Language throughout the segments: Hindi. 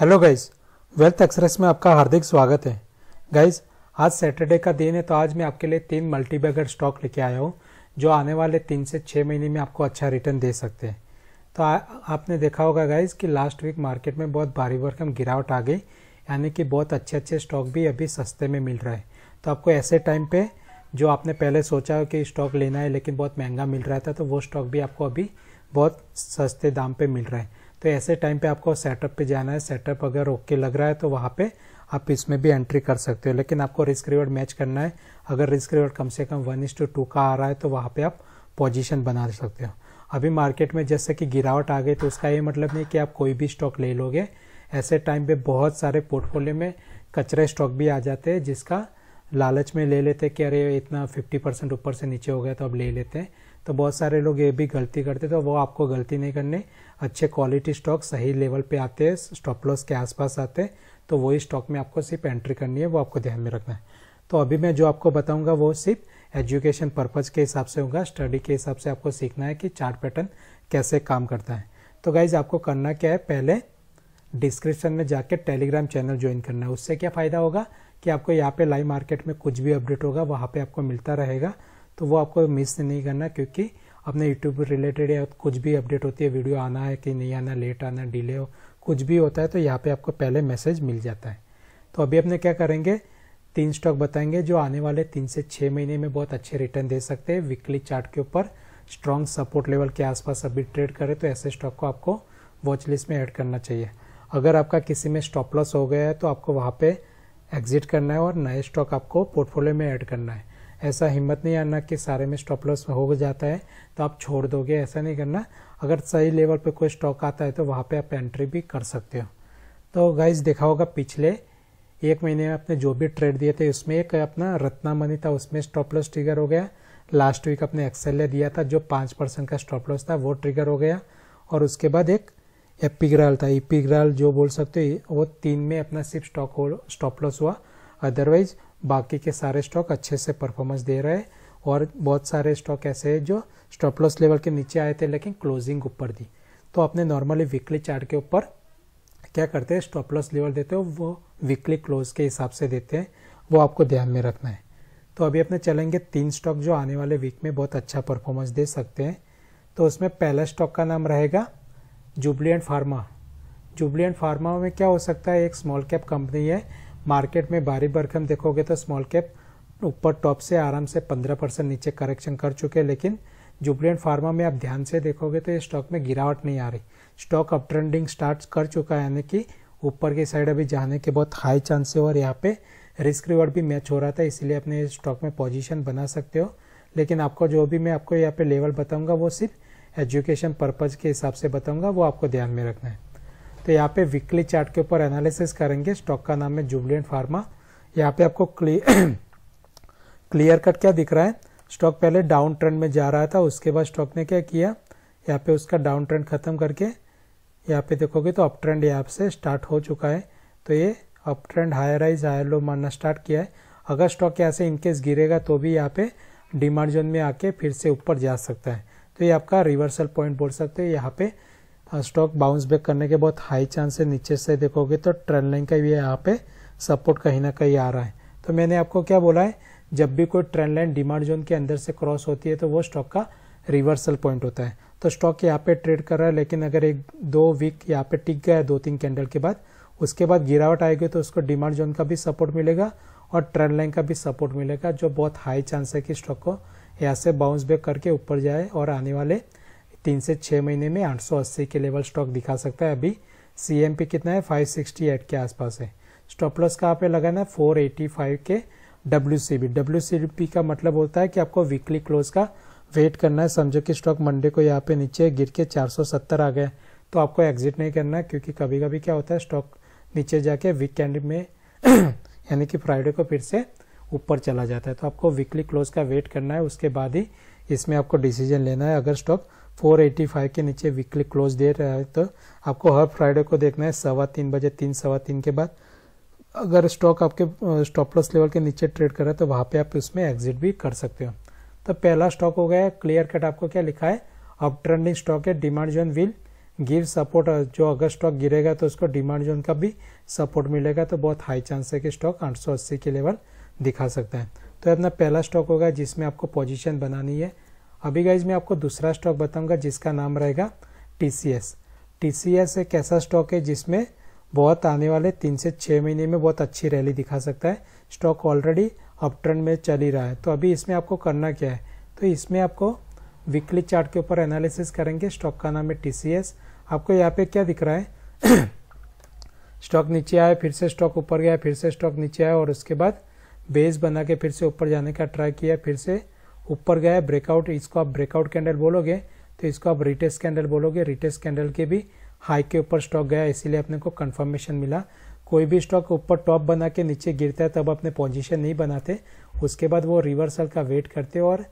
हेलो गाइज वेल्थ एक्सप्रेस में आपका हार्दिक स्वागत है गाइज आज सैटरडे का दिन है तो आज मैं आपके लिए तीन मल्टीबैगर स्टॉक लेके आया हूँ जो आने वाले तीन से छः महीने में आपको अच्छा रिटर्न दे सकते हैं तो आ, आपने देखा होगा गाइज कि लास्ट वीक मार्केट में बहुत भारी भरकम गिरावट आ गई यानी कि बहुत अच्छे अच्छे स्टॉक भी अभी सस्ते में मिल रहा है तो आपको ऐसे टाइम पे जो आपने पहले सोचा हो कि स्टॉक लेना है लेकिन बहुत महंगा मिल रहा था तो वो स्टॉक भी आपको अभी बहुत सस्ते दाम पे मिल रहा है तो ऐसे टाइम पे आपको सेटअप पे जाना है सेटअप अगर ओके लग रहा है तो वहाँ पे आप इसमें भी एंट्री कर सकते हो लेकिन आपको रिस्क रिवर्ड मैच करना है अगर रिस्क रिवर्ड कम से कम वन इस टू टू का आ रहा है तो वहाँ पे आप पोजिशन बना सकते हो अभी मार्केट में जैसे कि गिरावट आ गई तो उसका ये मतलब नहीं कि आप कोई भी स्टॉक ले लोगे ऐसे टाइम पे बहुत सारे पोर्टफोलियो में कचरे स्टॉक भी आ जाते हैं जिसका लालच में ले लेते हैं कि अरे इतना 50 परसेंट ऊपर से नीचे हो गया तो अब ले लेते हैं तो बहुत सारे लोग ये भी गलती करते तो वो आपको गलती नहीं करनी अच्छे क्वालिटी स्टॉक सही लेवल पे आते हैं स्टॉप लॉस के आसपास आते हैं तो वही स्टॉक में आपको सिर्फ एंट्री करनी है वो आपको ध्यान में रखना है तो अभी मैं जो आपको बताऊंगा वो सिर्फ एजुकेशन पर्पज़ के हिसाब से होगा स्टडी के हिसाब से आपको सीखना है कि चार्ट पैटर्न कैसे काम करता है तो गाइज आपको करना क्या है पहले डिस्क्रिप्शन में जाके टेलीग्राम चैनल ज्वाइन करना है उससे क्या फ़ायदा होगा कि आपको यहाँ पे लाइव मार्केट में कुछ भी अपडेट होगा वहाँ पे आपको मिलता रहेगा तो वो आपको मिस नहीं करना क्योंकि अपने यूट्यूब रिलेटेड या कुछ भी अपडेट होती है वीडियो आना है कि नहीं आना लेट आना डिले हो कुछ भी होता है तो यहाँ पे आपको पहले मैसेज मिल जाता है तो अभी अपने क्या करेंगे तीन स्टॉक बताएंगे जो आने वाले तीन से छः महीने में बहुत अच्छे रिटर्न दे सकते हैं वीकली चार्ट के ऊपर स्ट्रॉन्ग सपोर्ट लेवल के आसपास अभी ट्रेड करें तो ऐसे स्टॉक को आपको वॉच लिस्ट में ऐड करना चाहिए अगर आपका किसी में स्टॉप लॉस हो गया है तो आपको वहाँ पे एग्जिट करना है और नए स्टॉक आपको पोर्टफोलियो में ऐड करना है ऐसा हिम्मत नहीं आना कि सारे में स्टॉप लॉस हो जाता है तो आप छोड़ दोगे ऐसा नहीं करना अगर सही लेवल पे कोई स्टॉक आता है तो वहाँ पे आप एंट्री भी कर सकते हो तो गाइज देखा होगा पिछले एक महीने में आपने जो भी ट्रेड दिए थे उसमें एक अपना रत्ना मनी था उसमें स्टॉप लॉस ट्रिगर हो गया लास्ट वीक अपने एक्सेल दिया था जो पाँच परसेंट का स्टॉप लॉस था वो ट्रिगर हो गया और उसके बाद एक एपिग्राल था एपिग्राल जो बोल सकते हो वो तीन में अपना सिर्फ स्टॉक स्टॉप लॉस हुआ अदरवाइज बाकी के सारे स्टॉक अच्छे से परफॉर्मेंस दे रहे हैं और बहुत सारे स्टॉक ऐसे हैं जो स्टॉप लॉस लेवल के नीचे आए थे लेकिन क्लोजिंग ऊपर दी तो आपने नॉर्मली वीकली चार्ट के ऊपर क्या करते हैं स्टॉप लॉस लेवल देते हो वो वीकली क्लोज के हिसाब से देते हैं वो आपको ध्यान में रखना है तो अभी अपने चलेंगे तीन स्टॉक जो आने वाले वीक में बहुत अच्छा परफॉर्मेंस दे सकते हैं तो उसमें पहला स्टॉक का नाम रहेगा जुबलियंट फार्मा जुबलियंट फार्मा में क्या हो सकता है एक स्मॉल कैप कंपनी है मार्केट में भारी भरकम देखोगे तो स्मॉल कैप ऊपर टॉप से आराम से 15 परसेंट नीचे करेक्शन कर चुके हैं लेकिन जुबलियन फार्मा में आप ध्यान से देखोगे तो ये स्टॉक में गिरावट नहीं आ रही स्टॉक अप ट्रेंडिंग स्टार्ट कर चुका है यानी कि ऊपर की साइड अभी जाने के बहुत हाई चांस है और यहाँ पे रिस्क रिवॉर्ड भी मैच हो रहा था इसलिए अपने स्टॉक में पोजिशन बना सकते हो लेकिन आपको जो भी मैं आपको यहाँ पे लेवल बताऊंगा वो सिर्फ एजुकेशन पर्पज के हिसाब से बताऊंगा वो आपको ध्यान में रखना है तो यहाँ पे वीकली चार्ट के ऊपर एनालिसिस करेंगे स्टॉक का नाम है जुबलियन फार्मा यहाँ पे आपको क्लियर कट क्या दिख रहा है स्टॉक पहले डाउन ट्रेंड में जा रहा था उसके बाद स्टॉक ने क्या किया यहाँ पे उसका डाउन ट्रेंड खत्म करके यहाँ पे देखोगे तो अप ट्रेंड यहाँ से स्टार्ट हो चुका है तो ये up trend higher highs higher low मानना स्टार्ट किया है अगर स्टॉक यहाँ से इनकेस गिरेगा तो भी यहाँ पे डिमांड जोन में आके फिर से ऊपर जा सकता है तो ये आपका रिवर्सल पॉइंट बोल सकते हैं यहाँ पे स्टॉक बाउंस बैक करने के बहुत हाई चांस है नीचे से देखोगे तो ट्रेंड लाइन का भी यहाँ पे सपोर्ट कहीं ना कहीं आ रहा है तो मैंने आपको क्या बोला है जब भी कोई ट्रेंड लाइन डिमांड जोन के अंदर से क्रॉस होती है तो वो स्टॉक का रिवर्सल पॉइंट होता है तो स्टॉक यहाँ पे ट्रेड कर रहा है लेकिन अगर एक दो वीक यहाँ पे टिक गया दो तीन कैंडल के बाद उसके बाद गिरावट आएगी तो उसको डिमांड जोन का भी सपोर्ट मिलेगा और ट्रेंड लाइन का भी सपोर्ट मिलेगा जो बहुत हाई चांस है कि स्टॉक को यहाँ से बाउंस बैक करके ऊपर जाए और आने वाले तीन से छः महीने में 880 के लेवल स्टॉक दिखा सकता है अभी सी कितना है 568 के आसपास है स्टॉप लॉस कहाँ पे लगाना है 485 के W C B W C B का मतलब होता है कि आपको वीकली क्लोज का वेट करना है समझो कि स्टॉक मंडे को यहाँ पे नीचे गिर के 470 आ गए तो आपको एग्जिट नहीं करना है क्योंकि कभी कभी क्या होता है स्टॉक नीचे जाके वीकेंड में यानी कि फ्राइडे को फिर से ऊपर चला जाता है तो आपको वीकली क्लोज का वेट करना है उसके बाद ही इसमें आपको डिसीजन लेना है अगर स्टॉक 485 के नीचे वीकली क्लोज दे रहा है तो आपको हर फ्राइडे को देखना है सवा तीन बजे तीन सवा तीन के बाद अगर स्टॉक आपके स्टॉप लॉस लेवल के नीचे ट्रेड कर रहा है तो वहाँ पे आप उसमें एग्जिट भी कर सकते हो तो पहला स्टॉक हो गया क्लियर कट आपको क्या लिखा है अब ट्रेंडिंग स्टॉक है demand zone will give support जो अगर स्टॉक गिरेगा तो उसको डिमांड जोन का भी सपोर्ट मिलेगा तो बहुत हाई चांस है कि स्टॉक आठ के लेवल दिखा सकता है तो अपना पहला स्टॉक होगा जिसमें आपको पोजिशन बनानी है अभी गाइज मैं आपको दूसरा स्टॉक बताऊंगा जिसका नाम रहेगा टीसीएस टीसीएस एक ऐसा स्टॉक है जिसमें बहुत आने वाले तीन से छः महीने में बहुत अच्छी रैली दिखा सकता है स्टॉक ऑलरेडी अप ट्रेंड में चल ही रहा है तो अभी इसमें आपको करना क्या है तो इसमें आपको वीकली चार्ट के ऊपर एनालिसिस करेंगे स्टॉक का नाम है टीसीएस आपको यहाँ पे क्या दिख रहा है स्टॉक नीचे आया फिर से स्टॉक ऊपर गया फिर से स्टॉक नीचे आया और उसके बाद बेस बना के फिर से ऊपर जाने का ट्राई किया फिर से ऊपर गया ब्रेकआउट इसको आप ब्रेकआउट कैंडल बोलोगे तो इसको आप रिटेस कैंडल बोलोगे रिटेस कैंडल के भी हाई के ऊपर स्टॉक गया इसीलिए अपने को कंफर्मेशन मिला कोई भी स्टॉक ऊपर टॉप बना के नीचे गिरता है तब अपने पोजीशन नहीं बनाते उसके बाद वो रिवर्सल का वेट करते और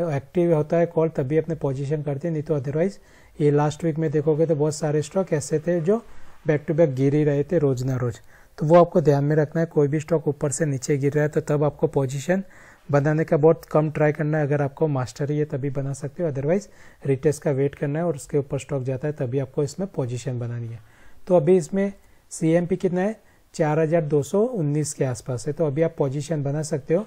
एक्टिव होता है कॉल तभी अपने पोजीशन करते नहीं तो अदरवाइज ये लास्ट वीक में देखोगे तो बहुत सारे स्टॉक ऐसे थे जो बैक टू बैक गिर ही रहे थे रोज ना रोज तो वो आपको ध्यान में रखना है कोई भी स्टॉक ऊपर से नीचे गिर रहा है तो तब आपको पोजिशन बनाने का बहुत कम ट्राई करना है अगर आपको मास्टरी है तभी बना सकते हो अदरवाइज रिटेस का वेट करना है और उसके ऊपर स्टॉक जाता है तभी आपको इसमें पोजिशन बनानी है तो अभी इसमें सी कितना है उन्नीस के आसपास है तो अभी आप पोजीशन बना सकते हो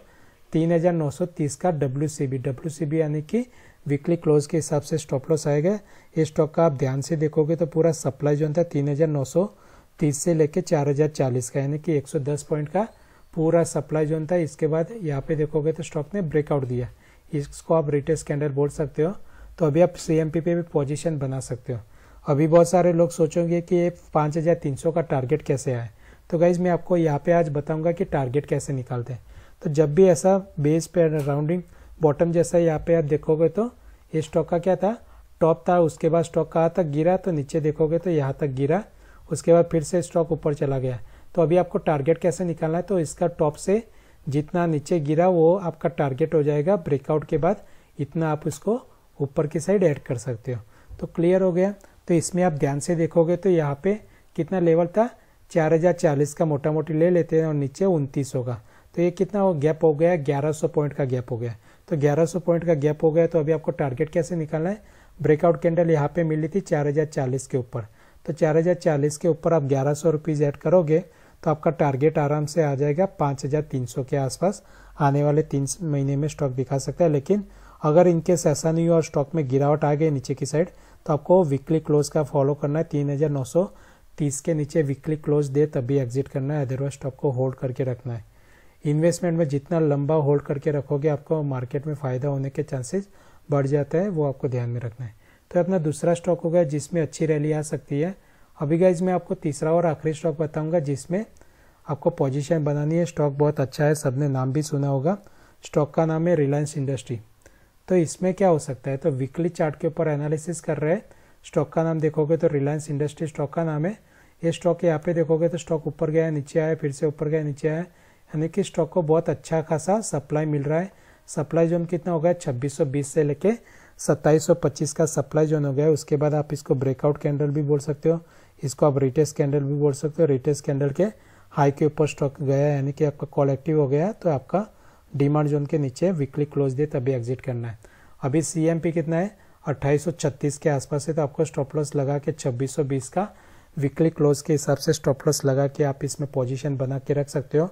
3930 का W C B W C B यानी कि वीकली क्लोज के हिसाब से स्टॉप लॉस आएगा इस स्टॉक का आप ध्यान से देखोगे तो पूरा सप्लाई नौ था 3930 से लेके 4040 का यानी कि 110 पॉइंट का पूरा सप्लाई जोन था इसके बाद यहाँ पे देखोगे तो स्टॉक ने ब्रेकआउट दिया इसको आप रिटेस्ट कैंडल बोल सकते हो तो अभी आप सी पे भी पोजिशन बना सकते हो अभी बहुत सारे लोग सोचेंगे कि ये पाँच हज़ार तीन सौ का टारगेट कैसे आए तो गाइज मैं आपको यहाँ पे आज बताऊंगा कि टारगेट कैसे निकालते हैं तो जब भी ऐसा बेस पे राउंडिंग बॉटम जैसा यहाँ पे आप देखोगे तो ये स्टॉक का क्या था टॉप था उसके बाद स्टॉक कहाँ तक गिरा तो नीचे देखोगे तो यहाँ तक गिरा उसके बाद फिर से स्टॉक ऊपर चला गया तो अभी आपको टारगेट कैसे निकालना है तो इसका टॉप से जितना नीचे गिरा वो आपका टारगेट हो जाएगा ब्रेकआउट के बाद इतना आप उसको ऊपर की साइड ऐड कर सकते हो तो क्लियर हो गया तो इसमें आप ध्यान से देखोगे तो यहाँ पे कितना लेवल था चार हजार चालीस का मोटा मोटी ले लेते हैं और नीचे उनतीस होगा तो ये कितना हो गैप हो गया ग्यारह सौ पॉइंट का गैप हो गया तो ग्यारह सौ पॉइंट का गैप हो गया तो अभी आपको टारगेट कैसे निकालना है ब्रेकआउट कैंडल यहाँ पे मिली थी चार हजार चालीस के ऊपर तो चार हजार चालीस के ऊपर आप ग्यारह सौ रुपीज ऐड करोगे तो आपका टारगेट आराम से आ जाएगा पाँच हजार तीन सौ के आसपास आने वाले तीन महीने में स्टॉक दिखा सकता है लेकिन अगर इनकेस ऐसा नहीं हुआ और स्टॉक में गिरावट आ गई नीचे की साइड तो आपको वीकली क्लोज का फॉलो करना है तीन हजार नौ सौ तीस के नीचे वीकली क्लोज दे तभी एग्जिट करना है अदरवाइज स्टॉक को होल्ड करके रखना है इन्वेस्टमेंट में जितना लंबा होल्ड करके रखोगे आपको मार्केट में फ़ायदा होने के चांसेस बढ़ जाता है वो आपको ध्यान में रखना है तो अपना दूसरा स्टॉक होगा जिसमें अच्छी रैली आ सकती है अभी गाइज मैं आपको तीसरा और आखिरी स्टॉक बताऊंगा जिसमें आपको पोजीशन बनानी है स्टॉक बहुत अच्छा है सबने नाम भी सुना होगा स्टॉक का नाम है रिलायंस इंडस्ट्री तो इसमें क्या हो सकता है तो वीकली चार्ट के ऊपर एनालिसिस कर रहे हैं स्टॉक का नाम देखोगे तो रिलायंस इंडस्ट्री स्टॉक का नाम है ये स्टॉक यहाँ पे देखोगे तो स्टॉक ऊपर गया नीचे आया फिर से ऊपर गया नीचे आया यानी कि स्टॉक को बहुत अच्छा खासा सप्लाई मिल रहा है सप्लाई जोन कितना होगा छब्बीस से लेके 2725 का सप्लाई जोन हो गया उसके बाद आप इसको ब्रेकआउट कैंडल भी बोल सकते हो इसको आप रिटेस्ट कैंडल भी बोल सकते हो रिटेस्ट कैंडल के हाई के ऊपर स्टॉक गया यानी कि आपका कॉल एक्टिव हो गया तो आपका डिमांड जोन के नीचे वीकली क्लोज दे तभी एग्जिट करना है अभी सी कितना है छत्तीस के आसपास है तो आपको स्टॉप लॉस लगा के बीस का वीकली क्लोज के हिसाब से स्टॉप लॉस लगा के आप इसमें पोजीशन बना के रख सकते हो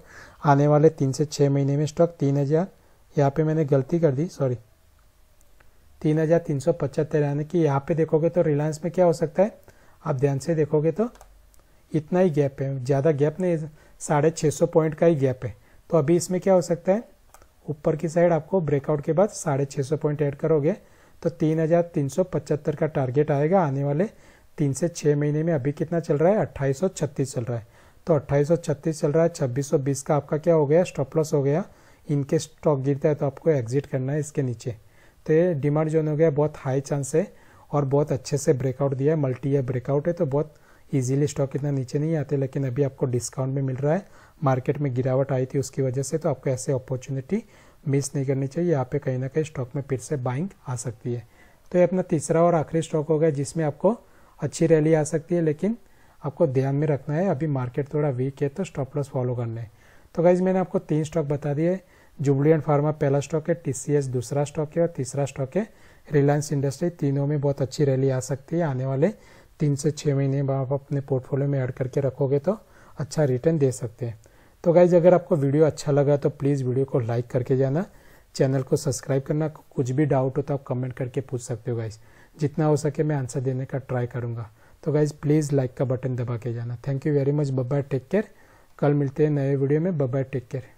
आने वाले तीन से छः महीने में स्टॉक तीन हज़ार यहाँ पे मैंने गलती कर दी सॉरी तीन हजार तीन सौ पचहत्तर यानी कि यहाँ पे देखोगे तो रिलायंस में क्या हो सकता है आप ध्यान से देखोगे तो इतना ही गैप है ज़्यादा गैप नहीं साढ़े छः सौ पॉइंट का ही गैप है तो अभी इसमें क्या हो सकता है ऊपर की साइड आपको ब्रेकआउट के बाद साढ़े छः सौ पॉइंट ऐड करोगे तो तीन हजार तीन सौ पचहत्तर का टारगेट आएगा आने वाले तीन से छः महीने में अभी कितना चल रहा है अट्ठाईस सौ छत्तीस चल रहा है तो अट्ठाईस सौ छत्तीस चल रहा है छब्बीस सौ बीस का आपका क्या हो गया स्टॉप लॉस हो गया इनके स्टॉक गिरता है तो आपको एग्जिट करना है इसके नीचे तो डिमांड जोन हो गया बहुत हाई चांस है और बहुत अच्छे से ब्रेकआउट दिया है मल्टी ईयर ब्रेकआउट है तो बहुत ईजिली स्टॉक इतना नीचे नहीं आते लेकिन अभी आपको डिस्काउंट में मिल रहा है मार्केट में गिरावट आई थी उसकी वजह से तो आपको ऐसे अपॉर्चुनिटी मिस नहीं करनी चाहिए यहाँ पे कहीं ना कहीं स्टॉक में फिर से बाइंग आ सकती है तो ये अपना तीसरा और आखिरी स्टॉक होगा जिसमें आपको अच्छी रैली आ सकती है लेकिन आपको ध्यान में रखना है अभी मार्केट थोड़ा वीक है तो स्टॉप लॉस फॉलो करना है तो गाइज मैंने आपको तीन स्टॉक बता दिए जुबलियन फार्मा पहला स्टॉक है टीसीएस दूसरा स्टॉक है और तीसरा स्टॉक है रिलायंस इंडस्ट्री तीनों में बहुत अच्छी रैली आ सकती है आने वाले तीन से छः महीने में आप अपने पोर्टफोलियो में ऐड करके रखोगे तो अच्छा रिटर्न दे सकते हैं तो गाइज अगर आपको वीडियो अच्छा लगा तो प्लीज़ वीडियो को लाइक करके जाना चैनल को सब्सक्राइब करना कुछ भी डाउट हो तो आप कमेंट करके पूछ सकते हो गाइज जितना हो सके मैं आंसर देने का ट्राई करूँगा तो गाइज प्लीज़ लाइक का बटन दबा के जाना थैंक यू वेरी मच बब्बा टेक केयर कल मिलते हैं नए वीडियो में बब्बा टेक केयर